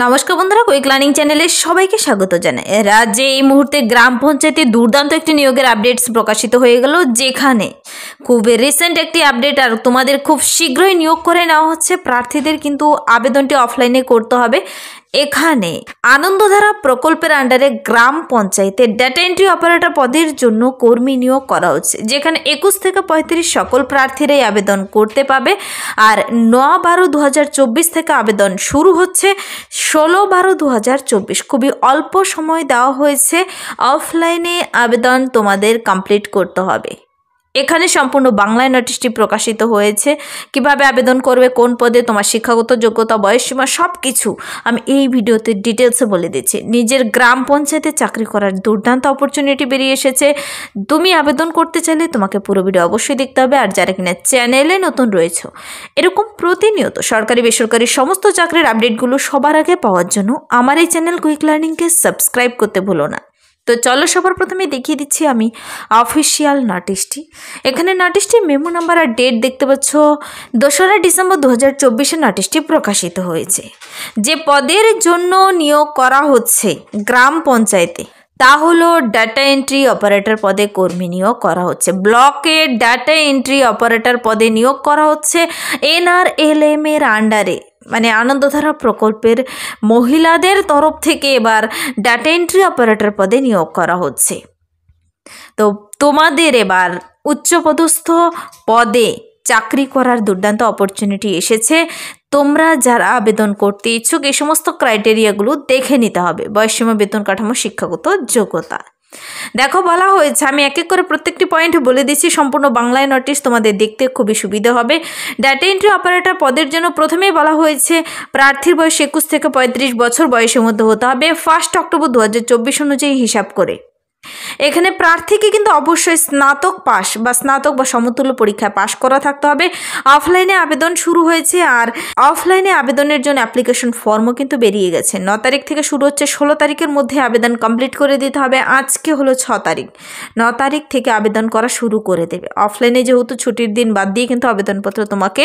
নমস্কার বন্ধুরা quick learning চ্যানেলে সবাইকে স্বাগত জানাই রাজ্যে এই মুহূর্তে গ্রাম পঞ্চায়েতে দুর্দান্ত একটি নিয়োগের আপডেটস প্রকাশিত হয়ে গেল যেখানে খুব রিসেন্ট একটি আপডেট আর তোমাদের খুব শীঘ্রই নিয়োগ করে নেওয়া হচ্ছে প্রার্থীদের কিন্তু আবেদনটি অফলাইনে করতে হবে এখানে আনন্দধারা প্রকল্পের আন্ডারে গ্রাম পঞ্চায়েতে ডেটা এন্ট্রি অপারেটর পদের জন্য কর্মী নিয়োগ করা হচ্ছে যেখানে একুশ থেকে পঁয়ত্রিশ সকল প্রার্থীরাই আবেদন করতে পাবে আর ন বারো দু থেকে আবেদন শুরু হচ্ছে ষোলো বারো দু খুবই অল্প সময় দেওয়া হয়েছে অফলাইনে আবেদন তোমাদের কমপ্লিট করতে হবে এখানে সম্পূর্ণ বাংলায় নোটিশটি প্রকাশিত হয়েছে কিভাবে আবেদন করবে কোন পদে তোমার শিক্ষাগত যোগ্যতা সীমা সব কিছু আমি এই ভিডিওতে ডিটেলসে বলে দিচ্ছি নিজের গ্রাম পঞ্চায়েতে চাকরি করার দুর্দান্ত অপরচুনিটি বেরিয়ে এসেছে তুমি আবেদন করতে চাইলে তোমাকে পুরো ভিডিও অবশ্যই দেখতে হবে আর যারা কিনা চ্যানেলে নতুন রয়েছে এরকম প্রতিনিয়ত সরকারি বেসরকারি সমস্ত চাকরির আপডেটগুলো সবার আগে পাওয়ার জন্য আমার এই চ্যানেল কুইক লার্নিংকে সাবস্ক্রাইব করতে ভুলো না তো চলো সবার প্রথমে দেখিয়ে দিচ্ছি আমি অফিসিয়াল নাটিশটি এখানে নাটিশটি মেমো নাম্বার আর ডেট দেখতে পাচ্ছ দোসরা ডিসেম্বর দু হাজার চব্বিশে নাটিশটি প্রকাশিত হয়েছে যে পদের জন্য নিয়োগ করা হচ্ছে গ্রাম পঞ্চায়েতে তা হলো ডাটা এন্ট্রি অপারেটর পদে কর্মী নিয়োগ করা হচ্ছে ব্লকে ডাটা এন্ট্রি অপারেটর পদে নিয়োগ করা হচ্ছে এনআরএলএম এর আন্ডারে মানে আনন্দধারা প্রকল্পের মহিলাদের তরফ থেকে এবার ডাটা এন্ট্রি অপারেটর পদে নিয়োগ করা হচ্ছে তো তোমাদের এবার উচ্চপদস্থ পদে চাকরি করার দুর্দান্ত অপরচুনিটি এসেছে তোমরা যারা আবেদন করতে ইচ্ছুক এই সমস্ত ক্রাইটেরিয়াগুলো দেখে নিতে হবে বয়সীমা বেতন কাঠামো শিক্ষাগত যোগ্যতা দেখো বলা হয়েছে আমি এক এক করে প্রত্যেকটি পয়েন্ট বলে দিচ্ছি সম্পূর্ণ বাংলায় নোটিস তোমাদের দেখতে খুবই সুবিধা হবে ডাটা এন্ট্রি অপারেটর পদের জন্য প্রথমেই বলা হয়েছে প্রার্থীর বয়স একুশ থেকে পঁয়ত্রিশ বছর বয়সের মধ্যে হতে হবে ফার্স্ট অক্টোবর দু অনুযায়ী হিসাব করে এখানে প্রার্থীকে কিন্তু অবশ্যই স্নাতক পাস বা স্নাতক বা সমতুল্য পরীক্ষায় পাশ করা থাকতে হবে অফলাইনে আবেদন শুরু হয়েছে আর অফলাইনে আবেদনের জন্য অ্যাপ্লিকেশন ফর্মও কিন্তু বেরিয়ে গেছে ন তারিখ থেকে শুরু হচ্ছে ষোলো তারিখের মধ্যে আবেদন কমপ্লিট করে দিতে হবে আজকে হলো ছ তারিখ ন তারিখ থেকে আবেদন করা শুরু করে দেবে অফলাইনে যেহেতু ছুটির দিন বাদ দিয়ে কিন্তু আবেদনপত্র তোমাকে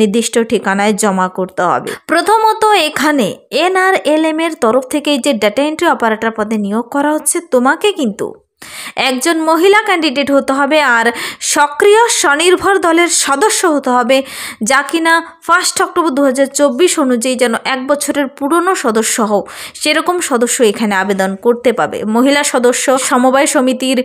নির্দিষ্ট ঠিকানায় জমা করতে হবে প্রথমত এখানে এনআরএলএম এর তরফ থেকে যে ডেটা এন্ট্রি অপারেটর পদে নিয়োগ করা হচ্ছে তোমাকে কিন্তু একজন মহিলা ক্যান্ডিডেট হতে হবে আর সক্রিয় স্বনির্ভর দলের সদস্য হতে হবে যা কিনা ফার্স্ট অক্টোবর দু অনুযায়ী যেন এক বছরের পুরনো সদস্য হও সেরকম সদস্য এখানে আবেদন করতে পাবে মহিলা সদস্য সমবায় সমিতির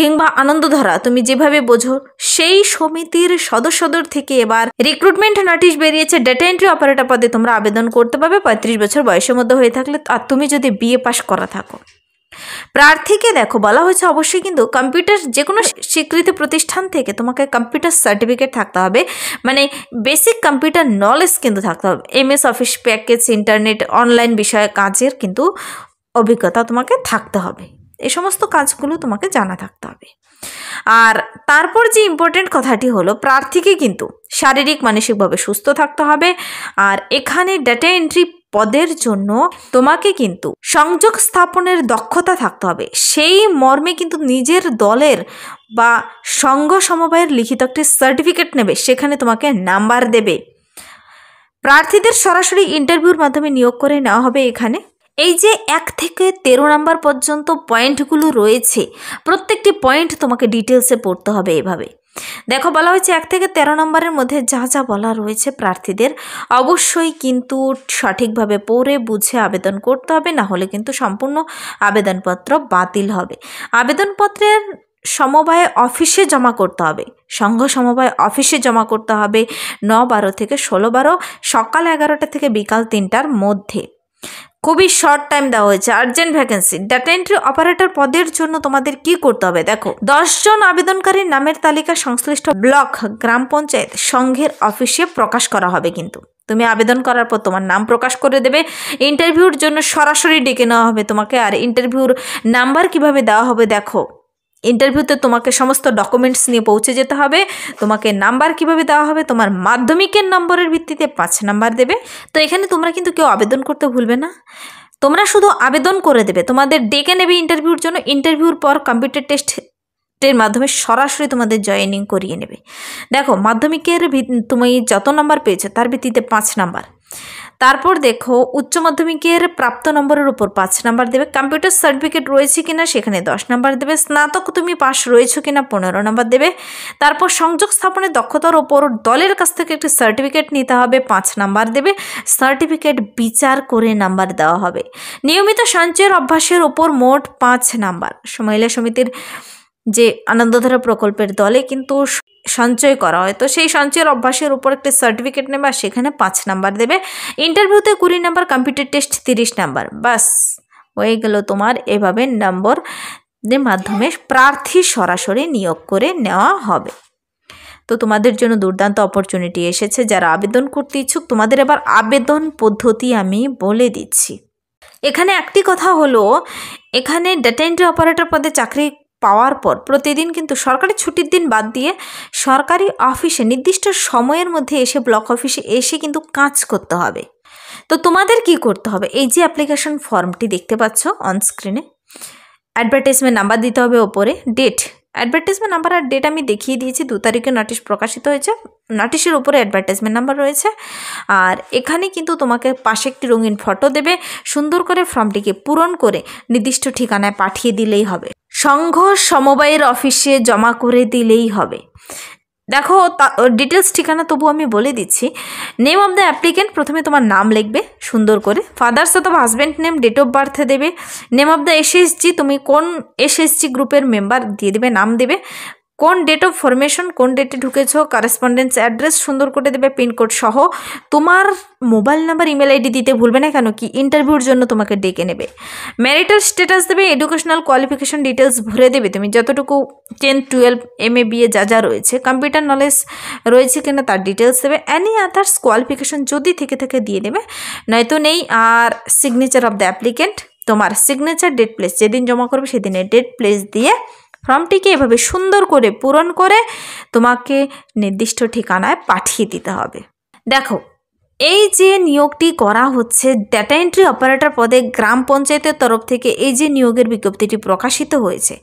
কিংবা আনন্দধারা তুমি যেভাবে বোঝো সেই সমিতির সদস্যদের থেকে এবার রিক্রুটমেন্ট নোটিশ বেরিয়েছে ডেটা এন্ট্রি অপারেটর পদে তোমরা আবেদন করতে পারবে পঁয়ত্রিশ বছর বয়সের মধ্যে হয়ে থাকলে আর তুমি যদি বিএ পাশ করা থাকো প্রার্থীকে দেখো বলা হয়েছে অবশ্যই কিন্তু কম্পিউটার যে কোনো স্বীকৃত প্রতিষ্ঠান থেকে তোমাকে কম্পিউটার সার্টিফিকেট থাকতে হবে মানে বেসিক কম্পিউটার নলেজ কিন্তু থাকতে হবে MS office package internet online বিষয়ে কাজের কিন্তু অভিজ্ঞতা তোমাকে থাকতে হবে এই সমস্ত কাজগুলো তোমাকে জানা থাকতে হবে আর তারপর যে ইম্পর্টেন্ট কথাটি হলো প্রার্থীকে কিন্তু শারীরিক মানসিকভাবে সুস্থ থাকতে হবে আর এখানে ডেটা এন্ট্রি পদের জন্য তোমাকে কিন্তু সংযোগ স্থাপনের দক্ষতা থাকতে হবে সেই মর্মে কিন্তু নিজের দলের বা সংঘ সমবায়ের লিখিত একটি সার্টিফিকেট নেবে সেখানে তোমাকে নাম্বার দেবে প্রার্থীদের সরাসরি ইন্টারভিউর মাধ্যমে নিয়োগ করে নেওয়া হবে এখানে এই যে এক থেকে তেরো নাম্বার পর্যন্ত পয়েন্টগুলো রয়েছে প্রত্যেকটি পয়েন্ট তোমাকে ডিটেলসে পড়তে হবে এভাবে দেখো বলা হয়েছে এক থেকে ১৩ নম্বরের মধ্যে যা যা বলা রয়েছে প্রার্থীদের অবশ্যই কিন্তু সঠিকভাবে পড়ে বুঝে আবেদন করতে হবে না হলে কিন্তু সম্পূর্ণ আবেদনপত্র বাতিল হবে আবেদনপত্রের সমবায় অফিসে জমা করতে হবে সংঘ সমবায় অফিসে জমা করতে হবে ন বারো থেকে ষোলো বারো সকাল এগারোটা থেকে বিকাল তিনটার মধ্যে খুবই শর্ট টাইম দেওয়া হয়েছে urgent vacancy data entry operator পদের জন্য তোমাদের কি করতে হবে দেখো দশজন আবেদনকারীর নামের তালিকা সংশ্লিষ্ট ব্লক গ্রাম পঞ্চায়েত সংঘের অফিসে প্রকাশ করা হবে কিন্তু তুমি আবেদন করার পর তোমার নাম প্রকাশ করে দেবে ইন্টারভিউর জন্য সরাসরি ডেকে নেওয়া হবে তোমাকে আর ইন্টারভিউর নাম্বার কিভাবে দেওয়া হবে দেখো ইন্টারভিউতে তোমাকে সমস্ত ডকুমেন্টস নিয়ে পৌঁছে যেতে হবে তোমাকে নাম্বার কিভাবে দেওয়া হবে তোমার মাধ্যমিকের নম্বরের ভিত্তিতে পাঁচ নাম্বার দেবে তো এখানে তোমরা কিন্তু কেউ আবেদন করতে ভুলবে না তোমরা শুধু আবেদন করে দেবে তোমাদের ডেকে নেবে ইন্টারভিউর জন্য ইন্টারভিউর পর কম্পিউটার টেস্ট টের মাধ্যমে সরাসরি তোমাদের জয়েনিং করিয়ে নেবে দেখো মাধ্যমিকের তুমি যত নাম্বার পেয়েছো তার ভিত্তিতে পাঁচ নাম্বার তারপর দেখো উচ্চ মাধ্যমিকের প্রাপ্ত নম্বরের উপর পাঁচ নাম্বার দেবে কম্পিউটার সার্টিফিকেট রয়েছে কিনা সেখানে দশ নাম্বার দেবে স্নাতক তুমি পাশ রয়েছো কিনা পনেরো নাম্বার দেবে তারপর সংযোগ স্থাপনের দক্ষতার ওপর দলের কাছ থেকে একটি সার্টিফিকেট নিতে হবে পাঁচ নাম্বার দেবে সার্টিফিকেট বিচার করে নাম্বার দেওয়া হবে নিয়মিত সঞ্চয়ের অভ্যাসের ওপর মোট পাঁচ নাম্বার মহিলা সমিতির যে আনন্দধারা প্রকল্পের দলে কিন্তু সঞ্চয় করা হয় তো সেই সঞ্চয়ের অভ্যাসের উপর একটা সার্টিফিকেট নেবে আর সেখানে পাঁচ নাম্বার দেবে ইন্টারভিউতে কুড়ি নাম্বার কম্পিউটার টেস্ট তিরিশ নাম্বার বাস হয়ে গেল তোমার এভাবে নম্বর মাধ্যমে প্রার্থী সরাসরি নিয়োগ করে নেওয়া হবে তো তোমাদের জন্য দুর্দান্ত অপরচুনিটি এসেছে যারা আবেদন করতে ইচ্ছুক তোমাদের এবার আবেদন পদ্ধতি আমি বলে দিচ্ছি এখানে একটি কথা হলো এখানে ডেটা এন্ট্রি অপারেটর পদে চাকরি পাওয়ার পর প্রতিদিন কিন্তু সরকারি ছুটির দিন বাদ দিয়ে সরকারি অফিসে নির্দিষ্ট সময়ের মধ্যে এসে ব্লক অফিসে এসে কিন্তু কাজ করতে হবে তো তোমাদের কি করতে হবে এই যে অ্যাপ্লিকেশন ফর্মটি দেখতে পাচ্ছ অনস্ক্রিনে অ্যাডভার্টাইজমেন্ট নাম্বার দিতে হবে ওপরে ডেট অ্যাডভার্টাইজমেন্ট নাম্বার আর ডেট আমি দেখিয়ে দিয়েছি দু তারিখে নোটিশ প্রকাশিত হয়েছে নোটিশের উপরে অ্যাডভার্টাইজমেন্ট নাম্বার রয়েছে আর এখানে কিন্তু তোমাকে পাশে একটি রঙিন ফটো দেবে সুন্দর করে ফর্মটিকে পূরণ করে নির্দিষ্ট ঠিকানায় পাঠিয়ে দিলেই হবে সংঘ সমবায়ের অফিসে জমা করে দিলেই হবে দেখো ডিটেলস ঠিকানা তবু আমি বলে দিচ্ছি নেম অব দ্য অ্যাপ্লিকেন্ট প্রথমে তোমার নাম লিখবে সুন্দর করে ফাদার্স অথবা হাজব্যান্ড নেম ডেট অফ বার্থে দেবে নেম অব দ্য এসএসজি তুমি কোন এসএসজি গ্রুপের মেম্বার দিয়ে দেবে নাম দেবে কোন ডেট অফ ফরমেশন কোন ডেটে ঢুকেছো কারেসপন্ডেন্স অ্যাড্রেস সুন্দর করে দেবে পিনকোড সহ তোমার মোবাইল নাম্বার ইমেল আইডি দিতে ভুলবে না কেন কি ইন্টারভিউর জন্য তোমাকে ডেকে নেবে ম্যারিটাল স্ট্যাটাস দেবে এডুকেশনাল কোয়ালিফিকেশান ডিটেলস ভরে দেবে তুমি যতটুকু ten twelve M A BA যা যা রয়েছে কম্পিউটার নলেজ রয়েছে কিনা তার ডিটেলস দেবে অ্যানি আদার্স কোয়ালিফিকেশন যদি থেকে থেকে দিয়ে দেবে নয়তো নেই আর সিগনেচার অফ দ্য অ্যাপ্লিকেন্ট তোমার সিগনেচার ডেট প্লেস যেদিন জমা করবে সেদিনের ডেট প্লেস দিয়ে ফর্মটিকে এভাবে সুন্দর করে পূরণ করে তোমাকে নির্দিষ্ট ঠিকানায় পাঠিয়ে দিতে হবে দেখো এই যে নিয়োগটি করা হচ্ছে ডেটা এন্ট্রি অপারেটর পদে গ্রাম পঞ্চায়েতের তরফ থেকে এই যে নিয়োগের বিজ্ঞপ্তিটি প্রকাশিত হয়েছে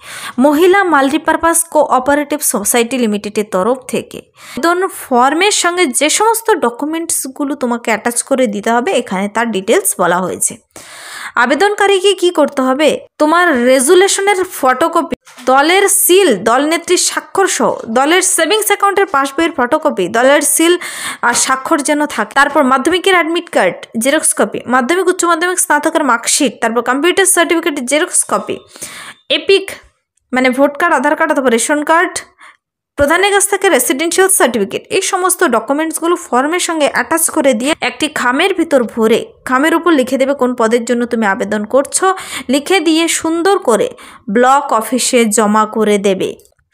মহিলা মাল্টিপারপাস কোঅপারেটিভ সোসাইটি লিমিটেডের তরফ থেকে আবেদন ফর্মের সঙ্গে যে সমস্ত ডকুমেন্টসগুলো তোমাকে অ্যাটাচ করে দিতে হবে এখানে তার ডিটেলস বলা হয়েছে আবেদনকারীকে কি করতে হবে তোমার রেজুলেশনের ফটোকপি দলের সিল দলনেত্রীর স্বাক্ষর সহ দলের সেভিংস অ্যাকাউন্টের পাসবইয়ের ফটোকপি দলের সিল আর স্বাক্ষর যেন থাকে তারপর মাধ্যমিকের অ্যাডমিট কার্ড জেরক্স কপি মাধ্যমিক উচ্চ মাধ্যমিক স্নাতকের মার্কশিট তারপর কম্পিউটার সার্টিফিকেটের জেরক্স কপি এপিক মানে ভোট কার্ড আধার কার্ড অথবা রেশন কার্ড প্রধানের কাছ থেকে রেসিডেন্সিয়াল সার্টিফিকেট এই সমস্ত ডকুমেন্টসগুলো ফর্মের সঙ্গে অ্যাটাচ করে দিয়ে একটি খামের ভিতর ভরে খামের উপর লিখে দেবে কোন পদের জন্য তুমি আবেদন করছো লিখে দিয়ে সুন্দর করে ব্লক অফিসে জমা করে দেবে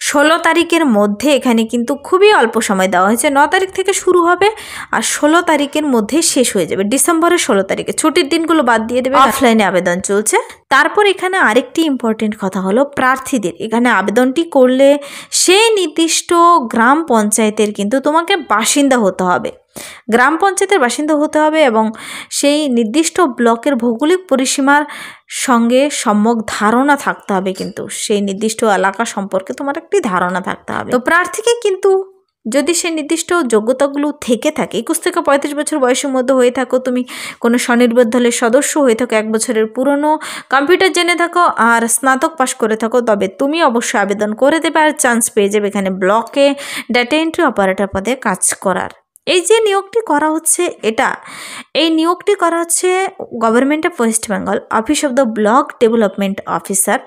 ষোলো তারিখের মধ্যে এখানে কিন্তু খুবই অল্প সময় দেওয়া হয়েছে ন তারিখ থেকে শুরু হবে আর ষোলো তারিখের মধ্যে শেষ হয়ে যাবে ডিসেম্বরের ষোলো তারিখে ছুটির দিনগুলো বাদ দিয়ে দেবে অফলাইনে আবেদন চলছে তারপর এখানে আরেকটি ইম্পর্টেন্ট কথা হলো প্রার্থীদের এখানে আবেদনটি করলে সেই নির্দিষ্ট গ্রাম পঞ্চায়েতের কিন্তু তোমাকে বাসিন্দা হতে হবে গ্রাম পঞ্চায়েতের বাসিন্দা হতে হবে এবং সেই নির্দিষ্ট ব্লকের ভৌগোলিক পরিসীমার সঙ্গে সম্যক ধারণা থাকতে হবে কিন্তু সেই নির্দিষ্ট এলাকা সম্পর্কে তোমার একটি ধারণা থাকতে হবে তো প্রার্থীকে কিন্তু যদি সে নির্দিষ্ট যোগ্যতাগুলো থেকে থাকে একুশ থেকে পঁয়ত্রিশ বছর বয়সের মধ্যে হয়ে থাকো তুমি কোনো স্বনির্ভর দলের সদস্য হয়ে থাকো এক বছরের পুরনো কম্পিউটার জেনে থাকো আর স্নাতক পাশ করে থাকো তবে তুমি অবশ্যই আবেদন করে দেবে আর চান্স পেয়ে যাবে এখানে ব্লকে ডেটা এন্ট্রি অপারেটর পদে কাজ করার এই যে নিয়োগটি করা হচ্ছে এটা এই নিয়োগটি করা হচ্ছে government of West Bengal office of the block development officer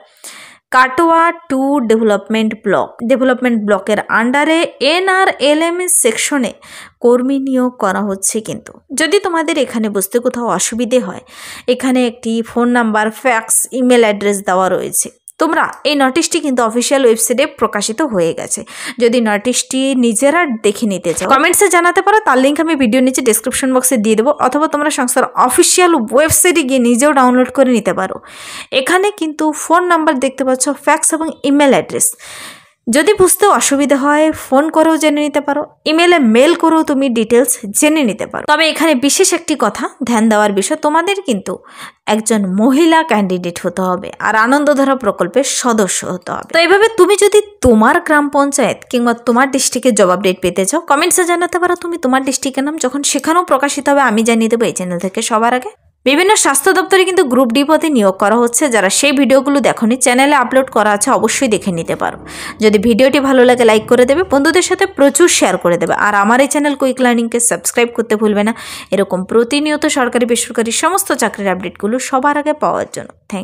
Katwa two development block development ব্লকের আন্ডারে এনআরএলএম সেকশনে কর্মী নিয়োগ করা হচ্ছে কিন্তু যদি তোমাদের এখানে বুঝতে কোথাও অসুবিধে হয় এখানে একটি phone number fax email address দেওয়া রয়েছে তোমরা এই নোটিশটি কিন্তু অফিসিয়াল ওয়েবসাইটে প্রকাশিত হয়ে গেছে যদি নোটিশটি নিজেরা দেখে নিতে চাও কমেন্টসে জানাতে পারো তার লিঙ্ক আমি ভিডিও নিচে ডিসক্রিপশন বক্সে দিয়ে দেবো অথবা তোমরা সংস্থার অফিসিয়াল ওয়েবসাইটে গিয়ে নিজেও ডাউনলোড করে নিতে পারো এখানে কিন্তু ফোন নাম্বার দেখতে পাচ্ছ ফ্যাক্স এবং ইমেল অ্যাড্রেস যদি বুঝতে অসুবিধা হয় ফোন করেও জেনে নিতে পারো ইমেলে মেল করেও তুমি ডিটেলস জেনে নিতে পারো তবে এখানে বিশেষ একটি কথা ধ্যান দেওয়ার বিষয় তোমাদের কিন্তু একজন মহিলা ক্যান্ডিডেট হতে হবে আর আনন্দধারা প্রকল্পের সদস্য হতে হবে তো এইভাবে তুমি যদি তোমার গ্রাম পঞ্চায়েত কিংবা তোমার ডিস্ট্রিক্টের জব আপডেট পেতে চাও কমেন্টসে জানাতে পারো তুমি তোমার ডিস্ট্রিক্টের নাম যখন সেখানেও প্রকাশিত হবে আমি জানিয়ে দেবো এই চ্যানেল থেকে সবার আগে বিভিন্ন স্বাস্থ্য দপ্তরে কিন্তু গ্রুপ ডি পদে নিয়োগ করা হচ্ছে যারা সেই ভিডিওগুলো দেখনি চ্যানেলে আপলোড করা আছে অবশ্যই দেখে নিতে পারো যদি ভিডিওটি ভালো লাগে লাইক করে দেবে বন্ধুদের সাথে প্রচুর শেয়ার করে দেবে আর আমার এই চ্যানেল কুইক লার্নিংকে সাবস্ক্রাইব করতে ভুলবে না এরকম প্রতিনিয়ত সরকারি বেসরকারি সমস্ত চাকরির আপডেটগুলো সবার আগে পাওয়ার জন্য থ্যাংক